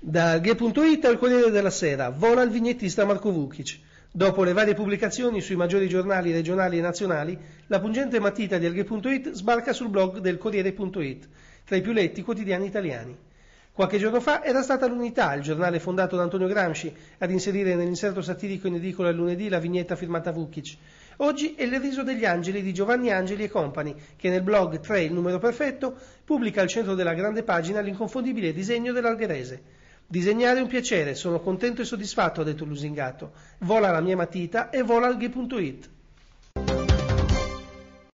Da Ghe.it al Corriere della Sera, vola il vignettista Marco Vukic. Dopo le varie pubblicazioni sui maggiori giornali regionali e nazionali, la pungente matita di Alghe.it sbarca sul blog del Corriere.it, tra i più letti quotidiani italiani. Qualche giorno fa era stata l'Unità, il giornale fondato da Antonio Gramsci, ad inserire nell'inserto satirico in edicola il lunedì la vignetta firmata Vukic. Oggi è il riso degli angeli di Giovanni Angeli e Company, che nel blog 3 il numero perfetto pubblica al centro della grande pagina l'inconfondibile disegno dell'algherese. Disegnare è un piacere, sono contento e soddisfatto, ha detto Lusingato. Vola la mia matita e vola il gay.it.